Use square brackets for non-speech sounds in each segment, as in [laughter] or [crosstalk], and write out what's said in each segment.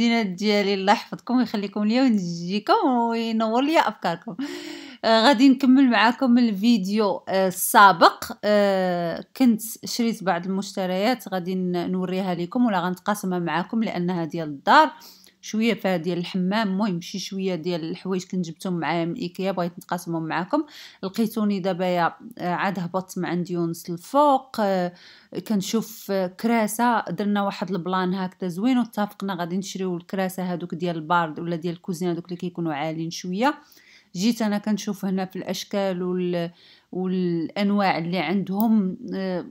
الزينات ديالي الله يحفظكم ويخليكم ليا وينجيكم وينور ليا افكاركم آه غادي نكمل معاكم الفيديو آه السابق آه كنت شريت بعض المشتريات غادي نوريها لكم ولا غنتقاسمها معاكم لانها ديال الدار شويه فيها ديال الحمام المهم شي شويه ديال الحوايج كنت جبتهم معايا من ايكيا بغيت نتقاسمهم معاكم لقيتوني دابا عاد هبطت من عند يونس الفوق آه، كنشوف آه، كراسه درنا واحد البلان هكذا زوين واتفقنا غادي نشريو الكراسه هادوك ديال البارد ولا ديال الكوزينه دوك اللي كيكونوا عالين شويه جيت انا كنشوف هنا في الاشكال وال... والانواع اللي عندهم آه،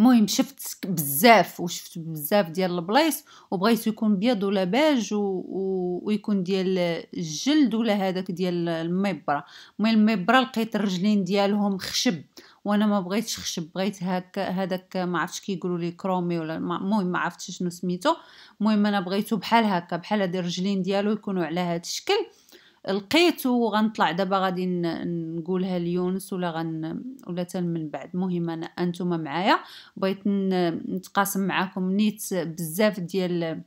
المهم شفت بزاف وشفت بزاف ديال البلايص وبغيت يكون بيض ولا باج و... و... ويكون ديال الجلد ولا هذاك ديال المبره المهم المبره لقيت الرجلين ديالهم خشب وانا ما بغيتش خشب بغيت هكا هذاك ما عرفتش كيقولوا لي كرومي ولا المهم ما عرفتش شنو سميتو المهم انا بغيتو بحال هكا بحال هاد الرجلين ديالو يكونوا على هذا الشكل لقيتو غنطلع دابا غادي نقولها ليونس ولا غن ولا تن من بعد مهم انا انتم معايا بغيت نتقاسم معاكم نيت بزاف ديال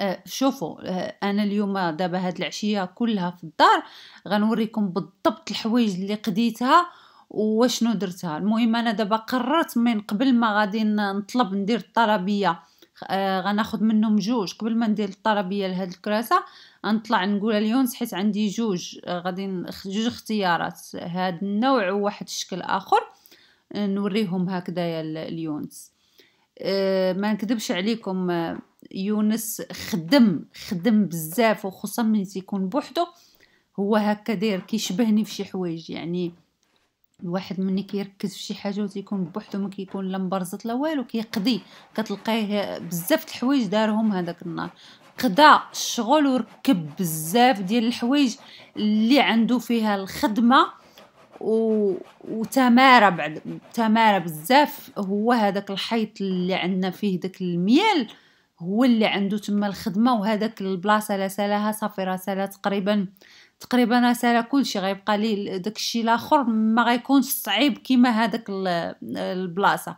آه، شوفوا آه، انا اليوم دابا هاد العشيه كلها في الدار غنوريكم بالضبط الحوايج اللي قديتها وشنو درتها المهم انا دابا قررت من قبل ما غادي نطلب ندير الطلبيه آه غناخد منهم جوج قبل ما ندير الطلبيه لهاد الكراسه غنطلع نقول ليونس حيت عندي جوج آه، غادي جوج اختيارات هاد النوع وواحد الشكل اخر آه، نوريهم هكذايا ليونس آه، ما نكذبش عليكم يونس خدم خدم بزاف وخصوصا ملي تيكون بوحدو هو هكا داير كيشبهني في شي حوايج يعني الواحد ملي كيركز في شي حاجه وتيكون بوحدو ما كيكون لا مبرزط لا والو كيقضي كتلقاه بزاف د الحوايج دارهم هذاك النهار قدا الشغل وركب بزاف ديال الحوايج اللي عنده فيها الخدمه و... وتمارى بعد تمارى بزاف هو هذاك الحيط اللي عندنا فيه داك الميال هو اللي عنده تما الخدمه وهذاك البلاصه لا سالاها صافي راه سالا تقريبا تقريبا سالا كلشي غيبقى لي داكشي الاخر ما غيكون صعيب كيما هذاك البلاصه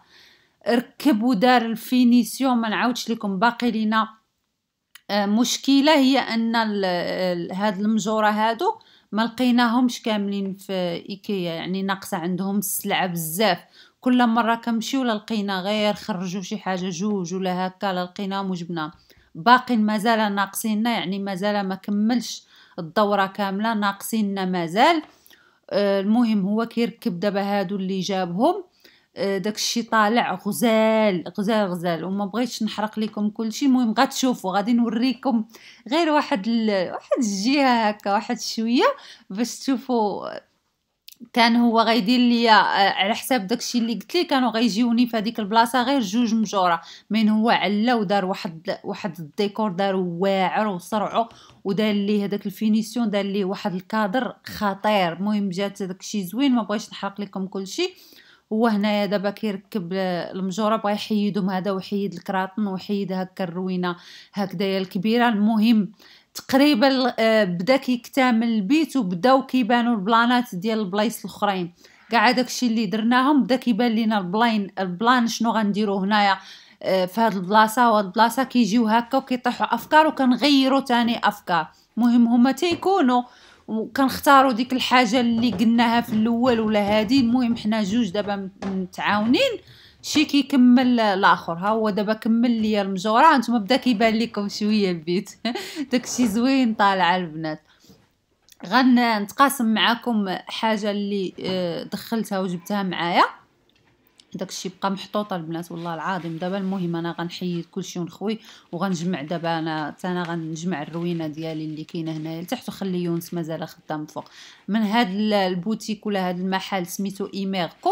ركب ودار الفينيسيون ما نعاودش لكم باقي لينا آه، مشكله هي ان هاد المجوره هادو ما لقيناهمش كاملين في ايكيا يعني ناقصه عندهم السلعه بزاف كل مره كنمشيو لقينا غير خرجوا شي حاجه جوج ولا هكا لقيناهم وجبنا باقي مازال ناقصيننا يعني مازال ما كملش الدوره كامله ناقصيننا مازال آه، المهم هو كيركب دابا هادو اللي جابهم آه، داكشي طالع غزال غزال غزال وما بغيتش نحرق لكم كلشي المهم غتشوفوا غادي نوريكم غير واحد ال... واحد الجهه هكا واحد شويه باش تشوفوا كان هو غيدير ليا آه، على حساب داكشي اللي قلت ليه كانوا غيجيوني في هذيك البلاصه غير جوج مجوره من هو علا ودار واحد واحد الديكور دارو واعر وصرعو ودار لي هذاك الفينيسيون دار لي واحد الكادر خطير المهم جات داكشي زوين ما بغيتش نحرق لكم كلشي هو هنايا دابا كيركب المجوره بغا يحيدهم هذا ويحيد الكراطن ويحيد هكا الروينه هكذايا الكبيره المهم تقريبا آه، بدا كيكتمل البيت وبداو كيبانو البلانات ديال البلايص الاخرين كاع داكشي اللي درناهم بدا كيبان لينا البلاين البلان شنو غنديرو هنايا آه، في هاد البلاصه وهاد البلاصه كيجيو هكا وكيطيحوا افكار وكنغيروا تاني افكار مهم هما تيكونوا وكنختاروا ديك الحاجه اللي قلناها في الاول ولا هادي المهم حنا جوج دابا متعاونين شي كيكمل الاخر ها هو دابا كمل ليا المجوره انتم بدا كيبان لكم شويه البيت [laughs] داكشي زوين طالع البنات غن نتقاسم معاكم حاجه اللي آه، دخلتها وجبتها معايا داكشي بقى محطوط البنات والله العظيم دابا المهم انا غنحيد كلشي ونخوي وغنجمع دابا انا انا غنجمع الروينه ديالي اللي كاينه هنايا لتحت وخلي يونس مازال خدام فوق من هاد البوتيك ولا هاد المحل سميتو ايميركو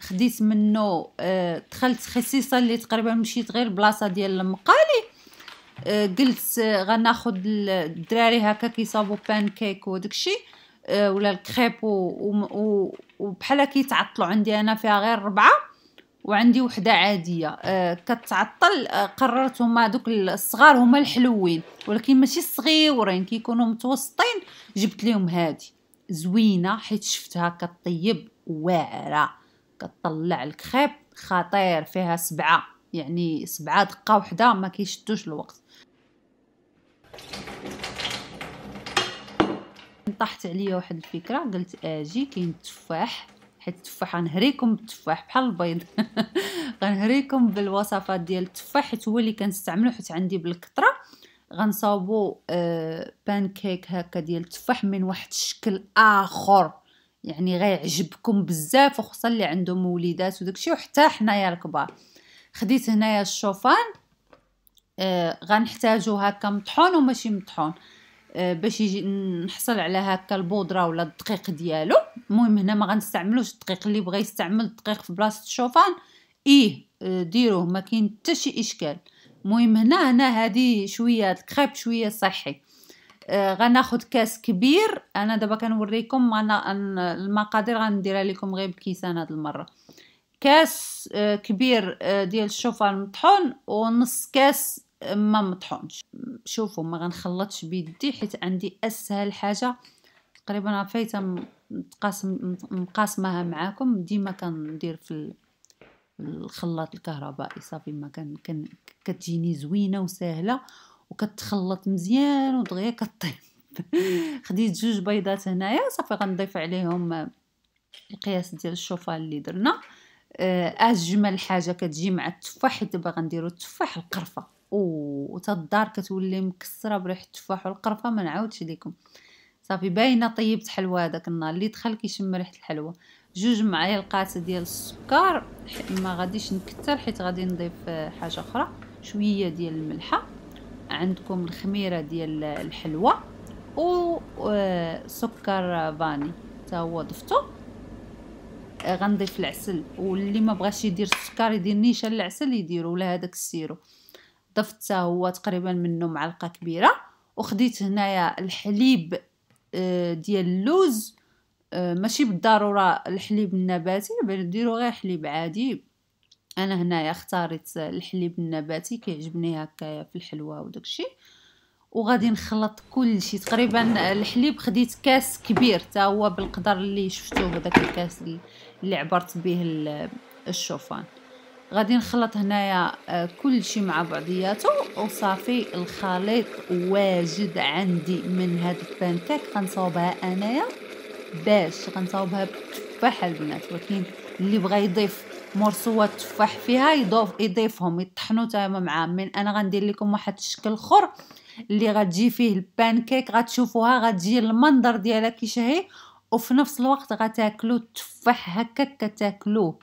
خديت منه آه، دخلت خصيصا اللي تقريبا مشيت غير بلاصه ديال المقالي آه، قلت آه، غناخد الدراري هكا كيصاوبوا بانكيك وداكشي ولا الكريب وبحال كيتعطلوا عندي انا فيها غير ربعه وعندي وحده عاديه كتعطل قررت هما دوك الصغار هما الحلوين ولكن ماشي صغيورين كيكونوا متوسطين جبت لهم هادي زوينه حيت شفتها كطيب واعره كتطلع لك خيب خطير فيها سبعة يعني سبعة دقة وحدة ما كيشدوش الوقت طاحت عليا واحد الفكرة قلت اجي كاين التفاح حيت التفاح غنهريكم بالتفاح بحال البيض [laughs] غنهريكم بالوصفات ديال التفاح حيت هو اللي كنستعملو حيت عندي بالكثره غنصاوبو آه بانكيك هكا ديال التفاح من واحد الشكل اخر يعني غيعجبكم بزاف وخصوصا اللي عندهم وليدات وداكشي وحتى حنايا الكبار خديت هنايا الشوفان آه غنحتاجو هكا مطحون وماشي مطحون آه باش يجي نحصل على هكا البودره ولا الدقيق ديالو المهم هنا ما غنستعملوش الدقيق اللي بغى يستعمل الدقيق في بلاصه الشوفان ايه آه ديروه ما كاين حتى شي اشكال المهم هنا هنا هذه شويه الكريب شويه صحي غناخد كاس كبير انا دابا كنوريكم المقادير غنديرها لكم غير بكيسان هاد المره كاس آه، كبير آه، ديال الشوفان مطحون ونص كاس آه، ما مطحونش شوفوا ما غنخلطش بيدي حيت عندي اسهل حاجه تقريبا فايته متقاسم مقاسمها معاكم ديما كندير في الخلاط الكهربائي صافي ما كان كتجيني زوينه وسهله وكتخلط مزيان ودغيا كطيب [laughs] خديت جوج بيضات هنايا صافي غنضيف عليهم القياس ديال الشوفان اللي درنا اجمل آه، آه، حاجه كتجي مع التفاح حيت دابا غنديرو التفاح القرفه او الدار كتولي مكسره بريحه التفاح والقرفه ما نعاودش ليكم صافي باينه طيبت حلوى هذاك النهار اللي دخل كيشم ريحه الحلوى جوج معالقات ديال السكر ما غاديش نكثر حيت غادي نضيف آه، حاجه اخرى شويه ديال الملحه عندكم الخميره ديال الحلوى وسكر آه، فاني حتى هو ضفتو آه، غنضيف العسل واللي ما بغاش يدير السكر يدير نيشا العسل يديرو ولا هذاك السيرو ضفت حتى هو تقريبا منه معلقه كبيره وخديت هنايا الحليب آه، ديال اللوز ماشي بالضروره الحليب النباتي ديروا غير حليب عادي انا هنايا اختاريت الحليب النباتي كيعجبني هكايا في الحلوى وداكشي وغادي نخلط كلشي تقريبا الحليب خديت كاس كبير تا هو بالقدر اللي شفتوه داك الكاس اللي عبرت به الشوفان غادي نخلط هنايا آه، كلشي مع بعضياته وصافي الخليط واجد عندي من هاد البانكيك غنصاوبها انايا باش غنصاوبها بالتفاحه البنات ولكن اللي بغى يضيف مرصوه التفاح فيها يضيف يضيفهم يطحنوا حتى مع من انا غندير لكم واحد الشكل اخر اللي غتجي فيه البانكيك غتشوفوها غتجي المنظر ديالها كيشهي وفي نفس الوقت غتاكلو التفاح هكاك كتاكلوه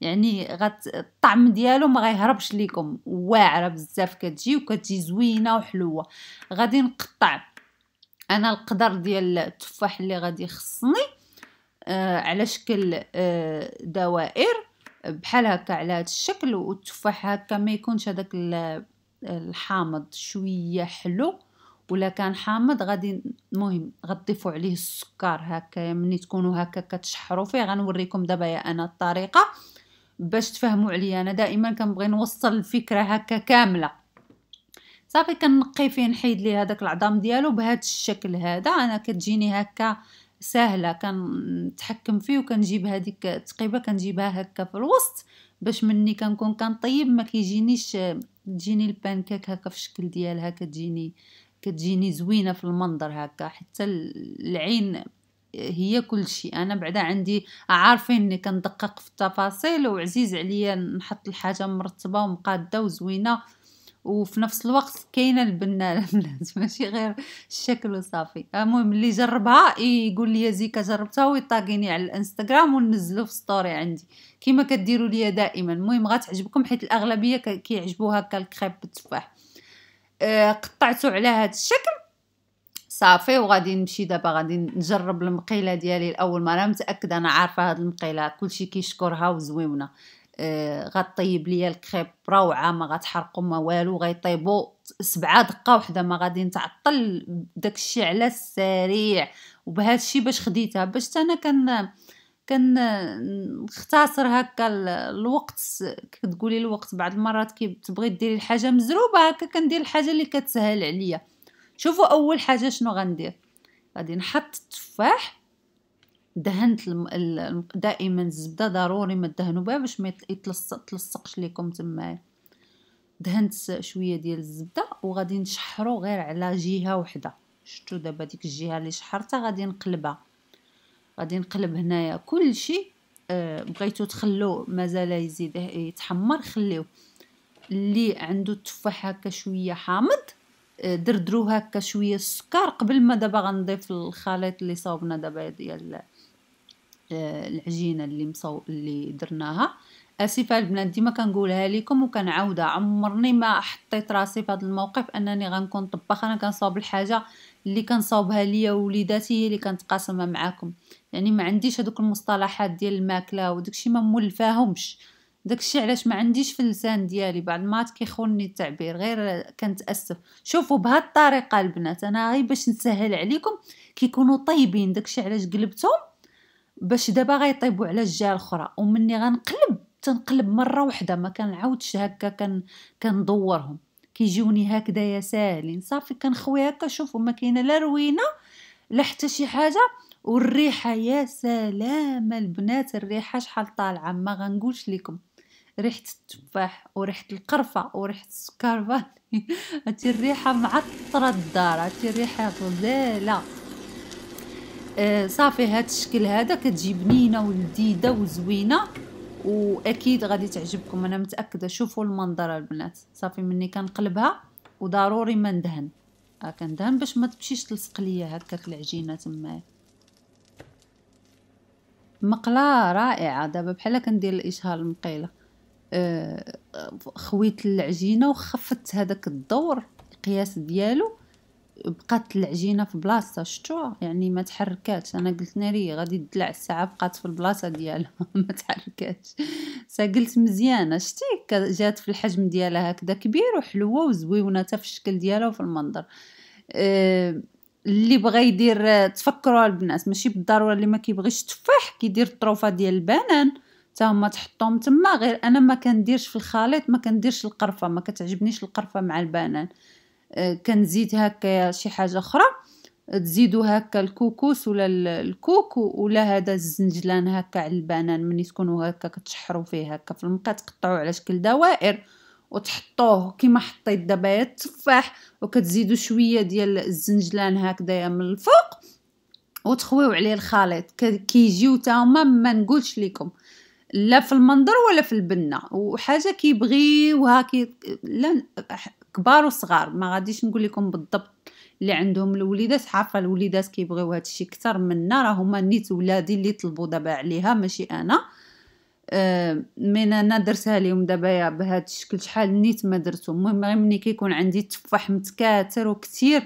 يعني غت الطعم ديالو ما غيهربش ليكم واعره بزاف كتجي وكتجي زوينه وحلوه غادي نقطع انا القدر ديال التفاح اللي غادي يخصني آه على شكل آه دوائر بحال هكا على هذا الشكل والتفاح هكا ما يكونش هذاك الحامض شويه حلو ولا كان حامض غادي المهم غضيفوا عليه السكر هكا يعني ملي تكونوا هكا كتشحروا فيه غنوريكم دابا يا انا الطريقه باش تفهموا عليا انا دائما كنبغي نوصل الفكره هكا كامله صافي كنقي فيه نحيد ليه هذاك العظام ديالو بهذا الشكل هذا انا كتجيني هكا ساهله كنتحكم فيه وكنجيب هذيك التقيبه كنجيبها هكا في الوسط باش مني كنكون كنطيب ما كيجينيش تجيني البانكيك هكا في الشكل ديالها كتجيني كتجيني زوينه في المنظر هكا حتى العين هي كل شيء انا بعدا عندي عارفين اني كندقق في التفاصيل وعزيز عليا نحط الحاجه مرتبه ومقاده وزوينه وفي نفس الوقت كاينه البنه [laughs] البنات ماشي غير الشكل وصافي المهم اللي جربها يقول لي زيكا جربتها ويطاقيني على الانستغرام وننزلو في ستوري عندي كيما كديروا ليا دائما المهم غتعجبكم حيت الاغلبيه كيعجبوا هكا الكريب بالتفاح آه قطعته على هذا الشكل صافي وغادي نمشي دابا غادي نجرب المقيله ديالي الاول مره متاكده انا عارفه هاد المقيله كلشي كيشكرها وزويونه آه، غطيب ليا الكريب روعه ما غتحرقوا ما والو غيطيبوا سبعة دقه وحده ما غادي نتعطل داكشي على السريع وبهذا الشيء باش خديتها باش انا كان كان نختصر هكا الوقت كتقولي الوقت بعض المرات كي تبغي ديري الحاجه مزروبه هكا كندير الحاجه اللي كتسهل عليا شوفوا اول حاجه شنو غندير غادي نحط التفاح دهنت دائما الزبده ضروري ما تدهنوا بها باش ما يتلصقش ليكم تمايا دهنت شويه ديال الزبده وغادي نشحرو غير على جهه وحده شفتوا دابا ديك الجهه اللي شحرتها غادي نقلبها غادي نقلب هنايا كلشي شيء آه، بغيتو تخلوه مازال يزيد يتحمر خليوه اللي عنده التفاح هكا شويه حامض آه، دردرو هكا شويه السكر قبل ما دابا غنضيف الخليط اللي صوبنا دابا ديال آه، العجينه اللي مصو... اللي درناها اسفه البنات ديما كنقولها لكم وكنعاودها عمرني ما حطيت راسي في هذا الموقف انني غنكون طباخه انا كنصاوب الحاجه اللي كنصاوبها ليا ووليداتي هي اللي كنتقاسمها معاكم يعني ما عنديش هذوك المصطلحات ديال الماكله وداكشي ما مولفاهمش داكشي علاش ما عنديش في اللسان ديالي بعض المرات كيخونني التعبير غير كنتاسف شوفوا بهاد الطريقه البنات انا غير باش نسهل عليكم كيكونوا طيبين داكشي علاش قلبتهم باش دابا غيطيبوا على الجهه الاخرى ومني غنقلب تنقلب مره واحده ما كنعاودش هكا كن كندورهم كيجيوني يا ساهلين صافي كنخوي هكا شوفوا ما كاينه لا روينه لا حتى شي حاجه والريحه يا سلام البنات الريحه شحال طالعه ما غنقولش لكم ريحه التفاح وريحه القرفه وريحه السكر [laughs] هاتي الريحه معطره الدار هاتي الريحه غزاله آه، صافي هاد الشكل هذا كتجي بنينه ولذيذه وزوينه واكيد غادي تعجبكم انا متاكده شوفوا المنظر البنات صافي مني كنقلبها وضروري ما ندهن ها آه، كندهن باش ما تمشيش تلصق ليا هكاك العجينه تما مقله رائعه دابا بحال كندير الاشهار المقيله آه خويت العجينه وخفت هذاك الدور القياس ديالو بقات العجينه في بلاصتها شتوها يعني ما تحركاتش انا قلت ناري غادي تدلع الساعه بقات في البلاصه ديالها [laughs] ما تحركاتش قلت مزيانه شتي جات في الحجم ديالها هكذا كبير وحلوه وزويونه حتى في الشكل ديالها وفي المنظر آه، اللي بغى يدير آه، تفكروا البنات ماشي بالضروره اللي ما كيبغيش التفاح كيدير الطروفه ديال البنان حتى هما تحطهم تما غير انا ما كنديرش في الخليط ما كنديرش القرفه ما كتعجبنيش القرفه مع البنان آه، كنزيد هكا شي حاجه اخرى تزيدوا هكا الكوكوس ولا الكوك ولا هذا الزنجلان هكا على البنان ملي تكونوا هكا كتشحروا فيه هكا في المقاد تقطعوه على شكل دوائر وتحطوه كما حطيت دابا التفاح وكتزيدوا شويه ديال الزنجلان هكذايا من الفوق وتخويو عليه الخليط كيجيو تا هما ما نقولش لكم لا في المنظر ولا في البنه وحاجه كيبغيوها كي لا كبار وصغار ما غاديش نقول لكم بالضبط اللي عندهم الوليدات عارفه الوليدات كيبغيو هادشي كتر منا راه هما نيت ولادي اللي طلبوا دابا عليها ماشي انا أه من انا درتها لهم دابا بهذا الشكل شحال نيت ما درتو المهم غير ملي كيكون عندي التفاح متكاثر وكثير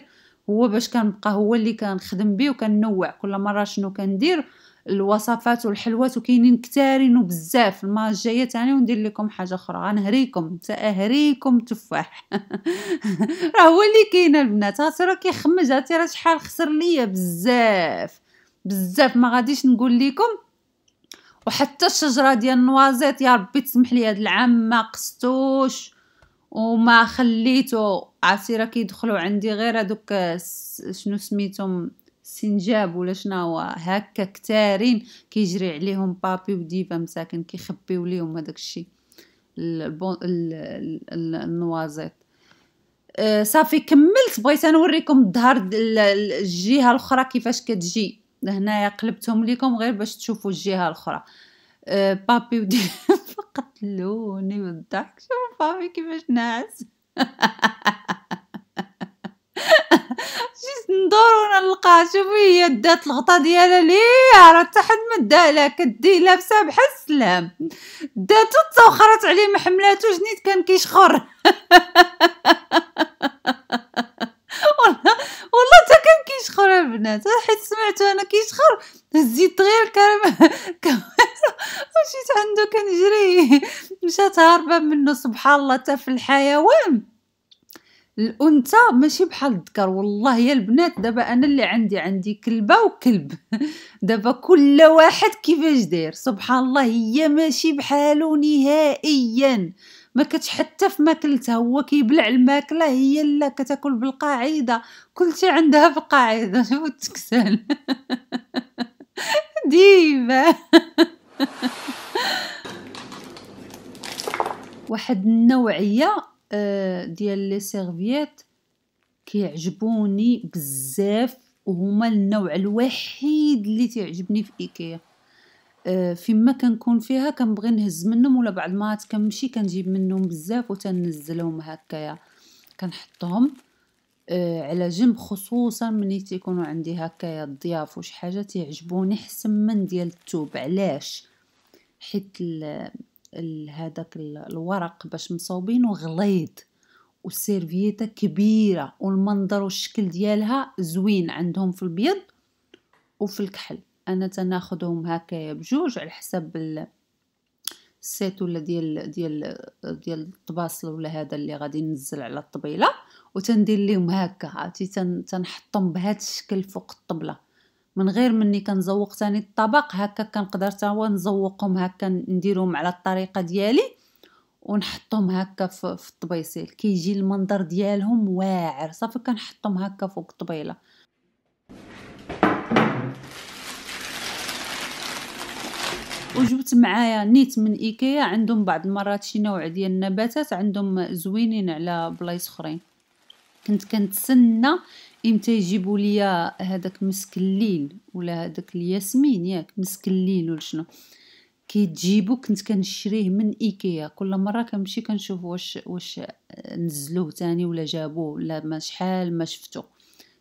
هو باش كنبقى هو اللي كنخدم به وكنوع كل مره شنو كندير الوصفات والحلوات وكاينين كثارين وبزاف المره الجايه تاني وندير لكم حاجه اخرى غنهريكم تاهريكم تفاح [laughs] راه هو اللي كاين البنات راه كيخمج راه شحال خسر ليا بزاف بزاف ما غاديش نقول لكم وحتى الشجره ديال النوازيت يا ربي تسمح لي هذا العام ما قصتوش وما خليته عرفتي راه كيدخلوا عندي غير هذوك شنو سميتهم سنجاب ولا شناهو هكا كتارين كيجري عليهم بابي وديفا مساكن كيخبيو ليهم هذاك الشيء النوازيط أه، صافي كملت بغيت نوريكم الظهر الجهه الاخرى كيفاش كتجي لهنايا قلبتهم ليكم غير باش تشوفوا الجهه الاخرى أه، بابي بابي [laughs] فقط لوني بالضحك شوفوا بابي كيفاش ناعس [laughs] جيت ندور نلقاها شوفي هي دات الغطا ديالها ليه راه حتى حد ما لها كدي لابسه بحال السلام داتو تاخرت عليه محملاتو جنيت كان كيشخر [laughs] والله والله حتى كان كيشخر البنات حيت سمعتو انا كيشخر هزيت غير كرم [laughs] مشيت عنده كنجري مشات هاربه منه سبحان الله حتى في الحيوان الانثى ماشي بحال الذكر والله يا البنات دابا انا اللي عندي عندي كلبه وكلب [laughs] دابا كل واحد كيفاش داير سبحان الله هي ماشي بحالو نهائيا ما حتى في ماكلتها هو كيبلع الماكله هي لا كتاكل بالقاعده كلشي عندها القاعده [laughs] شوف تكسل [laughs] ديما واحد النوعيه آه، ديال لي سيرفييت كيعجبوني بزاف وهما النوع الوحيد اللي تيعجبني في ايكيا آه، فيما كنكون فيها كنبغي نهز منهم ولا بعض ما كنمشي كنجيب منهم بزاف وتنزلهم هكايا كنحطهم آه، على جنب خصوصا ملي تيكونوا عندي هكايا الضياف وش حاجه تيعجبوني حسن من ديال التوب علاش حيت هذاك الورق باش مصوبينه غليظ والسيرفيتا كبيره والمنظر والشكل ديالها زوين عندهم في البيض وفي الكحل انا تناخذهم هكايا بجوج على حسب السيت ولا ديال ديال ديال الطباصل ولا هذا اللي غادي ننزل على الطبيله وتندير لهم هكا عرفتي تنحطهم بهذا الشكل فوق الطبله من غير مني كنزوق ثاني الطبق هكا كنقدر تا هو نزوقهم هكا نديرهم على الطريقه ديالي ونحطهم هكا في الطبيسيل كيجي المنظر ديالهم واعر صافي كنحطهم هكا فوق الطبيله وجبت معايا نيت من ايكيا عندهم بعض المرات شي نوع ديال النباتات عندهم زوينين على بلايص اخرين كنت كنتسنى امتى يجيبوا ليا هذاك مسك الليل ولا هذاك الياسمين ياك مسك الليل ولا شنو كيتجيبو كنت كنشريه من ايكيا كل مره كنمشي كنشوف واش واش نزلوه تاني ولا جابوه ولا ما شحال ما شفتو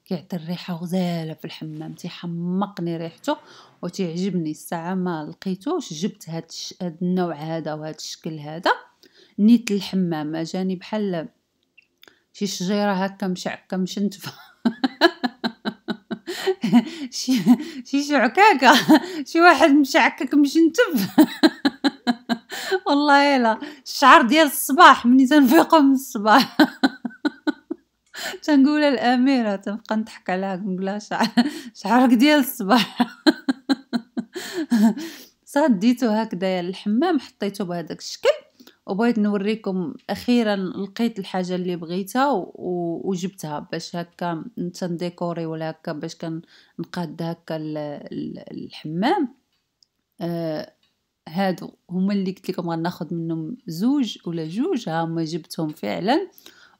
كيعطي الريحه غزاله في الحمام تيحمقني ريحته وتعجبني الساعه ما لقيتوش جبت هاد, هاد النوع هذا وهاد الشكل هذا نيت الحمام جاني بحال شي شجيره هكا مشعكه مشنتفه [laughs] شي شي شعكاكه شي واحد مشعكك مشنتب [laughs] والله الا الشعر ديال الصباح ملي تنفيقو من الصباح [laughs] تنقولها الاميره تنبقى نضحك عليها نقولها شعر شعرك ديال الصباح صديتو هكذا الحمام حطيته بهذاك الشكل وبغيت نوريكم اخيرا لقيت الحاجه اللي بغيتها و... وجبتها باش هكا تنديكوري ولا هكا باش كنقاد هكا الحمام آه هادو هما اللي قلت لكم غناخذ منهم زوج ولا جوج ها هما جبتهم فعلا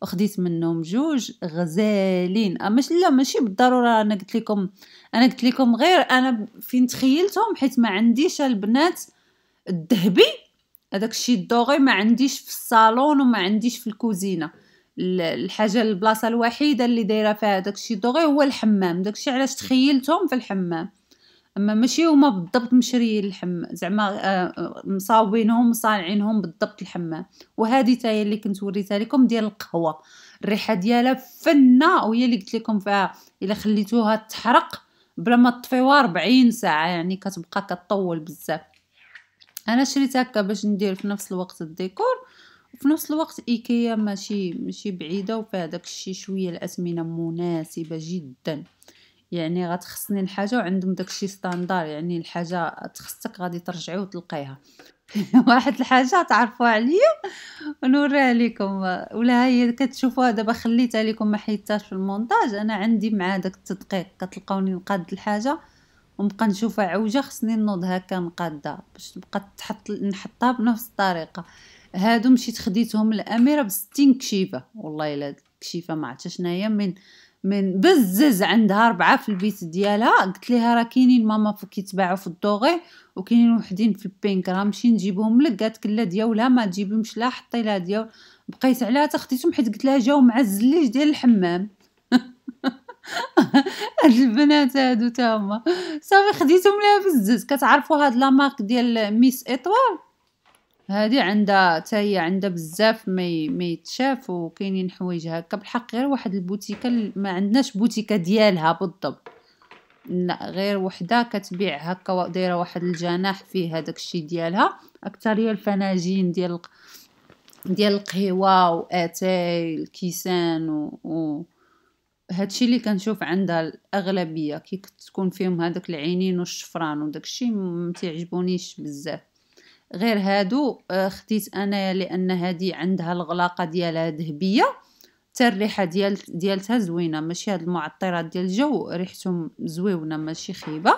وخديت منهم جوج غزالين آه، مش لا ماشي بالضروره انا قلت لكم انا قلت لكم غير انا فين تخيلتهم حيت ما عنديش البنات الذهبي هذاك الشيء الدوغي ما عنديش في الصالون وما عنديش في الكوزينه الحاجه البلاصه الوحيده اللي دايره فيها داك الشيء دوغي هو الحمام داك الشيء علاش تخيلتهم في الحمام اما ماشي هما بالضبط مشريين الحمام زعما آه، آه، مصاوبينهم صانعينهم بالضبط الحمام وهذه تاهي اللي كنت وريتها لكم ديال القهوه الريحه ديالها فنه وهي اللي قلت لكم فيها الا خليتوها تحرق بلا ما تطفيوها 40 ساعه يعني كتبقى كطول بزاف انا شريت هكا باش ندير في نفس الوقت الديكور وفي نفس الوقت ايكيا ماشي ماشي بعيده وفيها داكشي شويه الاثمنه مناسبه جدا يعني غتخصني الحاجه وعندهم داكشي ستاندار يعني الحاجه تخصك غادي ترجعي وتلقيها [laughs] واحد الحاجه تعرفوها عليا ونوريها لكم ولا هي كتشوفوها دابا خليتها لكم ما حيدتهاش في المونتاج انا عندي مع داك التدقيق كتلقاوني نقاد الحاجه ونبقى نشوفها عوجه خصني نوض هكا مقاده باش نبقى تحط نحطها بنفس الطريقه هادو مشيت خديتهم الاميره بستين كشيفه والله الا كشيفه ما عرفتش شناهي من من بزز عندها ربعة في البيت ديالها قلت ليها راه كاينين ماما كيتباعو في الدوغي وكاينين وحدين في البينك راه نمشي نجيبهم لك قالت لا دياولها ما تجيبهمش لا حطي لها دياول بقيت عليها تا خديتهم حيت قلت لها جاو مع الزليج ديال الحمام هاد [laughs] البنات هادو تا هما صافي خديتهم ليها بزز كتعرفوا هاد لا مارك ديال ميس ايطوال هادي عندها حتى هي عندها بزاف ما ما يتشاف وكاينين حوايج هكا بالحق غير واحد البوتيكه ما عندناش بوتيكه ديالها بالضبط لا غير وحده كتبيع هكا دايره واحد الجناح فيه هذاك الشيء ديالها اكثريه الفناجين ديال ديال القهوه واتاي الكيسان و, و... هادشي اللي كنشوف عندها الاغلبيه كي تكون فيهم هذاك العينين والشفران وداكشي ما تيعجبونيش بزاف غير هادو آه، خديت انايا لان هادي عندها الغلاقه ديالها ذهبيه حتى الريحه ديال ديالتها زوينه ماشي هاد المعطرات ديال الجو ريحتهم زويونه ماشي خيبه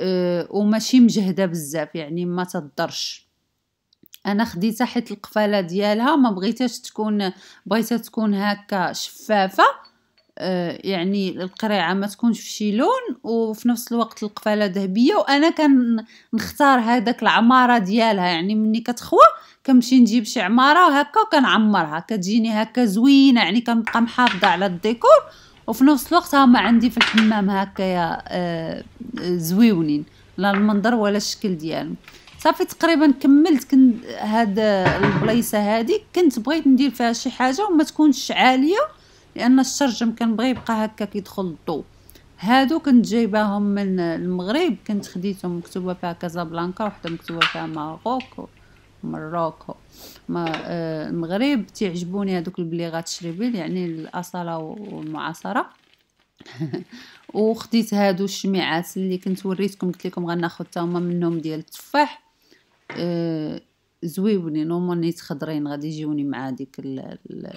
أه وماشي مجهده بزاف يعني ما تضرش انا خديتها حيت القفاله ديالها ما بغيتهاش تكون بغيتها تكون هكا شفافه آه، يعني القريعه ما تكونش في شي لون وفي نفس الوقت القفاله ذهبيه وانا كنختار هذاك العماره ديالها يعني ملي كتخوى كنمشي نجيب شي عماره وهكا وكنعمرها كتجيني هكا زوينه يعني كنبقى محافظه على الديكور وفي نفس الوقت ما عندي في الحمام يا آه، زويونين لا المنظر ولا الشكل ديالهم صافي تقريبا كملت كنت هاد البلايصه هادي كنت بغيت ندير فيها شي حاجه وما تكونش عاليه لان الشرجم كنبغي يبقى هكا كيدخل الضو هادو كنت جايباهم من المغرب كنت خديتهم مكتوبه فيها كازابلانكا وحده مكتوبه فيها ماروكو مروكو ما آه، المغرب تيعجبوني هذوك البليغات شريبيل يعني الاصاله والمعاصره [laughs] وخديت هادو الشميعات اللي كنت وريتكم قلت لكم غناخذ تا منهم ديال التفاح آه زويونين نورمال نيت خضرين غادي يجيوني مع ديك البلونت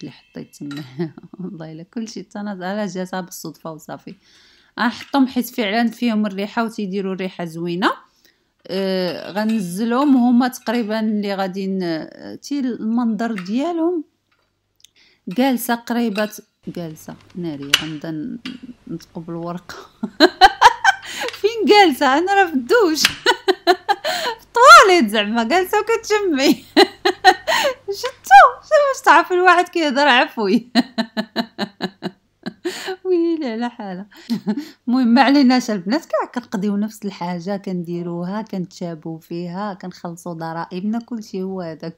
اللي حطيت تما [laughs] والله الا كلشي حتى انا على جاتها بالصدفه وصافي غنحطهم حيت فعلا فيهم الريحه و تيديروا ريحه زوينه أه غنزلهم هما تقريبا اللي غادي تي المنظر ديالهم جالسه قريبه جالسه ناري غنبدا نثقب الورقه [laughs] فين جالسه انا راه في الدوش [laughs] [laughs] طواليت زعما جالسه وكتشمي [laughs] شتو واش تعرف الواحد كيهضر عفوي [laughs] ويلي على حاله المهم ما عليناش البنات كاع كنقضيو نفس الحاجه كنديروها كنتشابو فيها كنخلصو ضرائبنا كلشي هو هذاك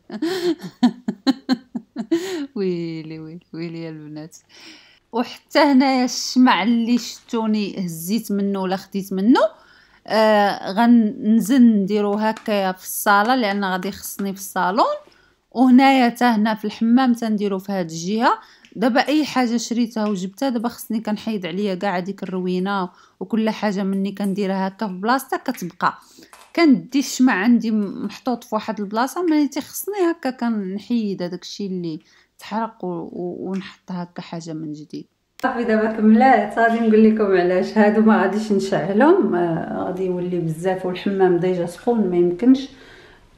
ويلي ويلي ويلي يا البنات وحتى هنايا الشمع اللي شتوني هزيت منه ولا خديت منه آه غنزل نديرو هكايا في الصاله لان غادي يخصني في الصالون وهنايا حتى هنا في الحمام تنديرو في هاد الجهه دابا اي حاجه شريتها وجبتها دابا خصني كنحيد عليا كاع هذيك الروينه وكل حاجه مني كنديرها هكا في بلاصتها كتبقى كندي الشمع عندي محطوط في واحد البلاصه ملي تيخصني هكا كنحيد هذاك الشيء اللي تحرق ونحط هكا حاجه من جديد صافي دابا كملات غادي نقول لكم علاش هادو ما غاديش نشعلهم آه، غادي يولي بزاف والحمام ديجا سخون ما يمكنش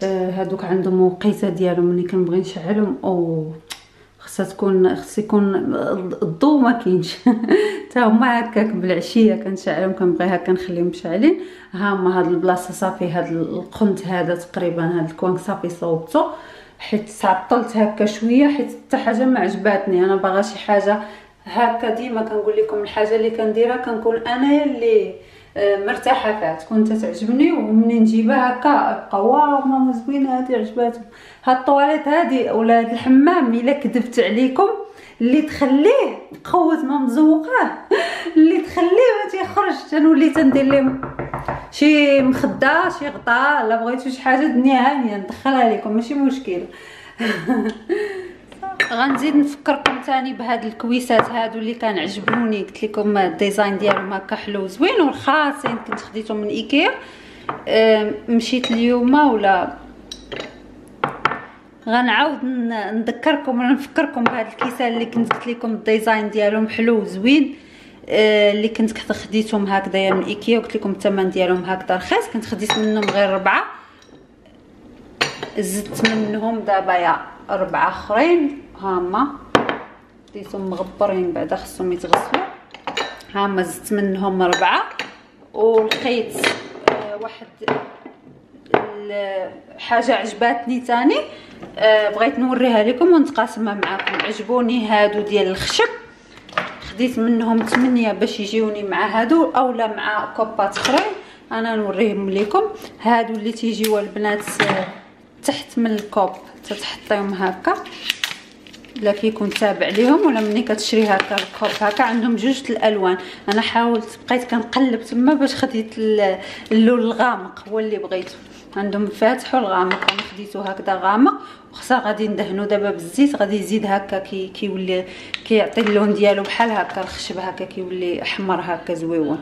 آه، هادوك عندهم وقيته ديالهم ملي كنبغي نشعلهم او خصها تكون خص يكون الضو ما كاينش حتى [laughs] هما هكاك بالعشيه كنشعلهم كنبغي هكا نخليهم مشعلين ها هما هاد البلاصه صافي هاد القنت هذا تقريبا هاد الكوان صافي صوبته حيت تعطلت هكا شويه حيت حتى حاجه ما عجباتني انا باغا شي حاجه هكا ديما كنقول لكم الحاجه اللي كنديرها كنكون انايا اللي آه، مرتاحه فيها تكون تتعجبني ومني نجيبها هكا بقى واو ماما زوينه هذه عجباتهم هاد الطواليط هادي ولا هاد الحمام الا كذبت عليكم اللي تخليه قوت ما مزوقاه اللي تخليه ما تيخرج تنولي تندير ليه شي مخده شي غطاء لا بغيتو شي حاجه دنيا هانيه ندخلها لكم ماشي مشكل [laughs] غنزيد نفكركم تاني بهاد الكويسات هادو اللي كان عجبوني قلت لكم الديزاين ديالهم هكا حلو زوين ورخاصين كنت خديتهم من ايكير مشيت اليوم ولا غنعاود نذكركم ونفكركم نفكركم بهاد الكيسه اللي كنت قلت لكم الديزاين ديالهم حلو زوين أه، اللي كنت خديتهم هكذايا من ايكيا وقلت لكم الثمن ديالهم هكذا رخيص كنت خديت منهم غير ربعه زدت منهم دابا يا ربعه اخرين هاما ديتهم مغبرين بعدا خصهم يتغسلوا هاما زدت منهم ربعه ولقيت آه، واحد حاجه عجباتني تاني آه، بغيت نوريها لكم ونتقاسمها معكم عجبوني هادو ديال الخشب خديت منهم تمنية باش يجيوني مع هادو اولا مع كوبات اخرين انا نوريهم لكم هادو اللي تيجيو البنات آه، تحت من الكوب تتحطيهم هكا لا كيكون تابع ليهم ولا ملي كتشري هكا الكوب هكا عندهم جوج الالوان انا حاولت بقيت كنقلب تما باش خديت اللون الغامق هو اللي بغيت عندهم فاتح والغامق انا خديته هكذا غامق وخصها غادي ندهنو دابا بالزيت غادي يزيد هكا كي كيولي كيعطي اللون ديالو بحال هكا الخشب هكا كيولي احمر هكا زويون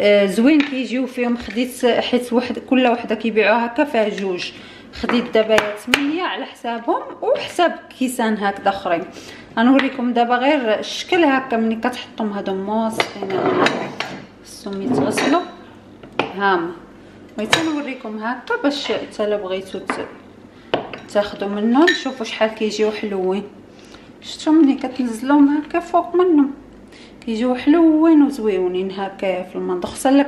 آه زوين كيجيو فيهم خديت حيت واحد كل وحده كيبيعوها هكا فيها جوج خديت يا 8 على حسابهم وحساب كيسان هكذا اخرين غنوريكم دابا غير الشكل هكا ملي كتحطهم هادو موصفين خصهم يتغسلوا هام بغيت نوريكم هكا باش حتى الا بغيتو تاخذوا منهم شوفوا شحال كيجيو حلوين شفتوا ملي كتنزلهم هكا فوق منهم كيجيو حلوين وزويونين هكا في المنطق خصوصا الا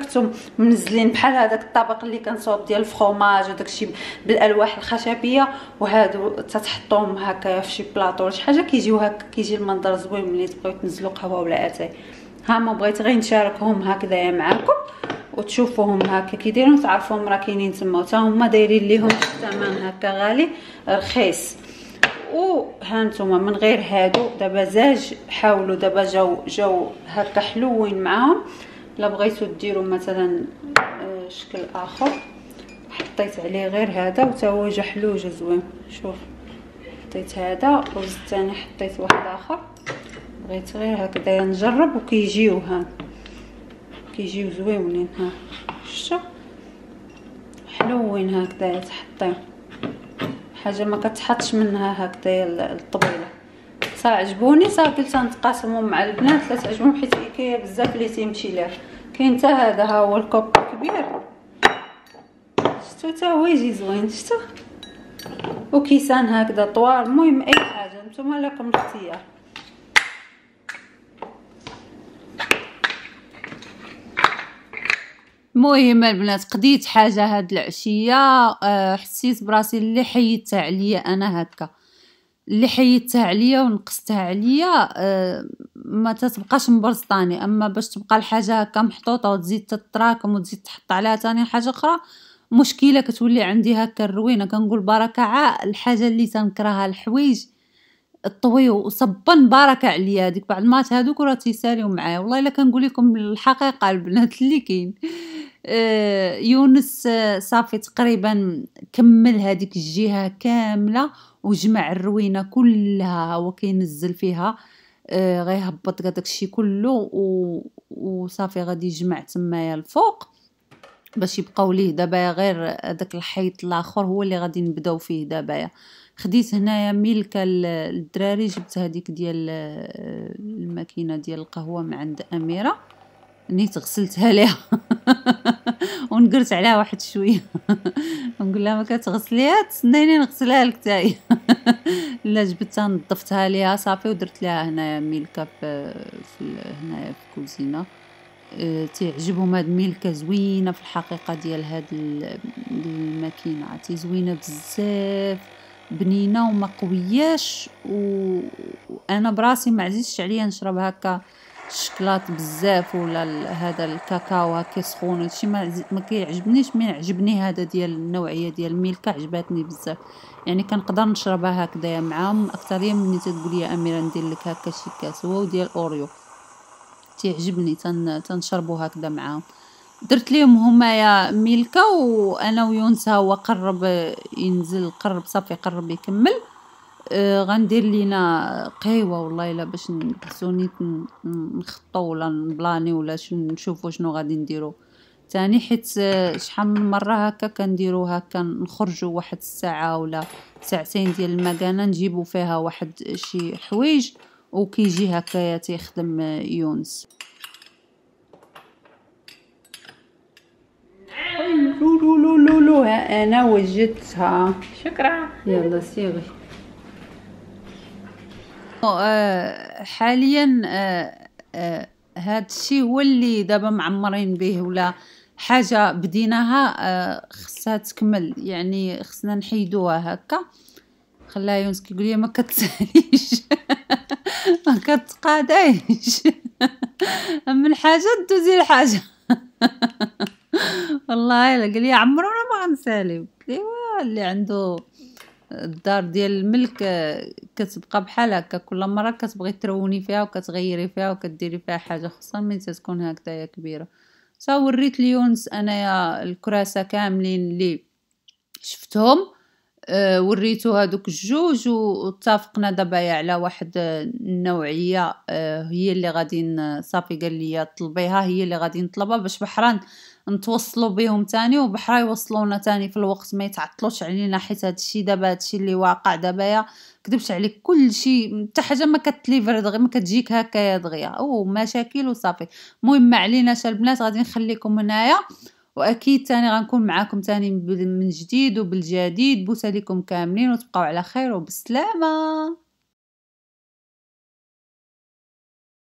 منزلين بحال هذاك الطبق اللي كنصوب ديال الفرماج وداكشي بالالواح الخشبيه وهادو تتحطوهم هكا في شي بلاطو ولا شي حاجه كيجيو هكا كيجي المنظر زوين ملي تبغيو تنزلوا قهوه ولا اتاي ها ما بغيت غير نشاركهم هكذا معاكم وتشوفوهم هكا كيديروا تعرفوهم راه كاينين تما حتى هما دايرين ليهم الثمن هكا غالي رخيص او هانتوما من غير هادو دابا زاج حاولوا دابا جاو جاو هكا حلوين معاهم الا بغيتو ديروا مثلا آه، شكل اخر حطيت عليه غير هذا وتا هو جا حلو جا زوين شوف حطيت هذا وزدت ثاني حطيت واحد اخر بغيت غير هكذا نجرب وكيجيو ها كيجيو زويونين ها شفتوا حلوين هكذا تحطيهم حاجه ما كتحطش منها هكذا الطبيله صا عجبوني صافي قلت نتقاسمهم مع البنات لا تعجبهم حيت كاين بزاف اللي تيمشي ليه كاين حتى هذا ها هو الكوب كبير شفتو حتى هو يجي زوين شفتو وكيسان هكذا طوال المهم اي حاجه نتوما لكم الاختيار المهم البنات قضيت حاجه هاد العشيه آه، حسيت براسي اللي حيدتها عليا انا هكا اللي حيدتها عليا ونقصتها عليا آه، ما تتبقاش مبرسطاني اما باش تبقى الحاجه هكا محطوطه وتزيد تتراكم وتزيد تحط عليها تاني حاجه اخرى مشكله كتولي عندي هكا الروينه كنقول بركه عا الحاجه اللي تنكرها الحوايج الطوي وصبن بركه عليا ديك بعض المرات هادوك راه تيساليو معايا والله الا كنقول لكم الحقيقه البنات اللي كاين آه، يونس آه، صافي تقريبا كمل هذيك الجهه كامله وجمع الروينه كلها هو كينزل فيها آه، غيهبط هذاك الشيء كله وصافي غادي يجمع تمايا الفوق باش يبقاو ليه دابا غير داك الحيط الاخر هو اللي غادي نبداو فيه دابا خديت هنايا ملكه الدراري جبت هذيك ديال الماكينه ديال القهوه من عند اميره نيت غسلتها ليها [laughs] ونقرت عليها واحد شويه [laughs] نقول لها ما كتغسليها تسنيني نغسلها لك تاي [laughs] لا جبتها نظفتها ليها صافي ودرت لها هنايا ميلكا آه، في هنايا في الكوزينه آه، تيعجبهم هاد الميلكا زوينة في الحقيقة ديال هاد الماكينة عتي زوينة بزاف بنينة وما قوياش و... وانا براسي ما عزيزش عليا نشرب هكا الشكلاط بزاف ولا هذا الكاكاو سخون هادشي ما, ما كيعجبنيش مي عجبني هذا ديال النوعيه ديال الميلكا عجباتني بزاف يعني كنقدر نشربها هكذا معاهم اكثريه ملي تتقول لي اميره ندير لك هكا شي كاس هو ديال اوريو تيعجبني تن تنشربو هكذا معاهم درت ليهم هما ميلكا وانا ويونس هو قرب ينزل قرب صافي قرب يكمل آه، غندير لينا قهيوه والله الا باش نسوني نخطو ولا نبلاني ولا نشوفو شنو غادي نديرو تاني حيت آه، شحال من مره هكا كنديرو هكا نخرجوا واحد الساعه ولا ساعتين ديال المكانه نجيبو فيها واحد شي حوايج وكيجي هكايا تيخدم آه، يونس لولو لولو ها انا وجدتها شكرا يلا سيري آه، حاليا هذا آه، الشيء آه، هو اللي دابا معمرين به ولا حاجه بديناها خصها تكمل يعني خصنا نحيدوها هكا خلاها يونس كيقول لي ما كتساليش [laughs] ما كتقاديش اما [laughs] حاجه دوزي الحاجه [laughs] والله قال لي عمرنا ما غنساليو قلت لي اللي عنده الدار ديال الملك آه، كتبقى بحال هكا كل مره كتبغي تروني فيها وكتغيري فيها وكديري فيها حاجه خصوصا من تكون يا كبيره تا وريت ليونس انايا الكراسه كاملين اللي شفتهم آه، وريتو هادوك الجوج واتفقنا دابا على واحد النوعيه آه، هي اللي غادي صافي قال لي طلبيها هي اللي غادي نطلبها باش بحران نتوصلوا بهم تاني وبحرا يوصلونا تاني في الوقت ما يتعطلوش علينا حيت هادشي دابا هادشي اللي واقع دابا يا كذبش عليك كلشي حتى حاجه ما كتليفر دغيا ما كتجيك يا دغيا او مشاكل وصافي المهم ما عليناش البنات غادي نخليكم هنايا واكيد تاني غنكون معاكم تاني من جديد وبالجديد بوسه لكم كاملين وتبقاو على خير وبسلامه